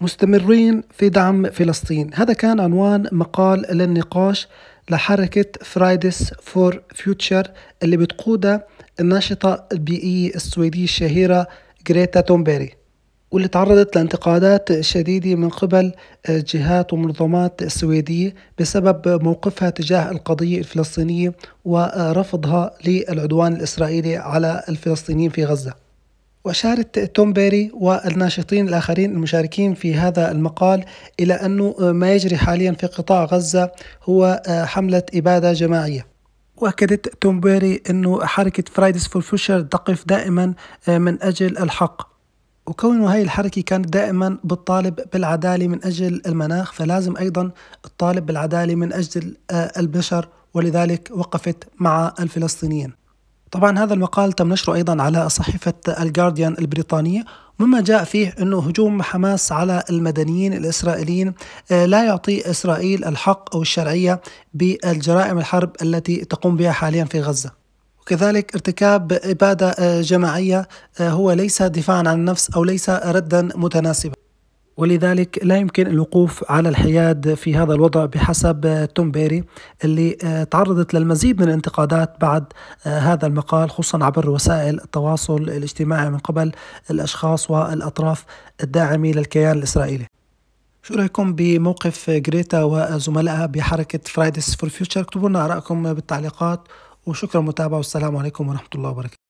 مستمرين في دعم فلسطين هذا كان عنوان مقال للنقاش لحركة فرايدس فور فيوتشر اللي بتقودها الناشطة البيئية السويدية الشهيرة جريتا تومبيري واللي تعرضت لانتقادات شديدة من قبل جهات ومنظمات سويدية بسبب موقفها تجاه القضية الفلسطينية ورفضها للعدوان الإسرائيلي على الفلسطينيين في غزة وأشارت توم بيري والناشطين الآخرين المشاركين في هذا المقال إلى أنه ما يجري حاليا في قطاع غزة هو آه، حملة إبادة جماعية واكدت توم بيري انه حركه فرايدز فور فوشر تقف دائما آه، من اجل الحق وكون هاي الحركة كانت دائما بتطالب بالعدالة من أجل المناخ فلازم أيضا تطالب بالعدالة من أجل آه، البشر ولذلك وقفت مع الفلسطينيين طبعا هذا المقال تم نشره أيضا على صحيفة الجارديان البريطانية مما جاء فيه أنه هجوم حماس على المدنيين الإسرائيليين آه، لا يعطي إسرائيل الحق أو الشرعية بالجرائم الحرب التي تقوم بها حاليا في غزة وكذلك ارتكاب إبادة آه، جماعية آه، هو ليس دفاعا عن النفس أو ليس ردا متناسبا ولذلك لا يمكن الوقوف على الحياد في هذا الوضع بحسب توم بيري اللي آه، تعرضت للمزيد من الانتقادات بعد آه، هذا المقال خصوصا عبر وسائل التواصل الاجتماعي من قبل الأشخاص والأطراف الداعمة للكيان الإسرائيلي شو رايكم بموقف جريتا وزملائها بحركة فرايديز فور فيوتشر اكتبوا لنا آرائكم بالتعليقات وشكرا متابعة والسلام عليكم ورحمة الله وبركاته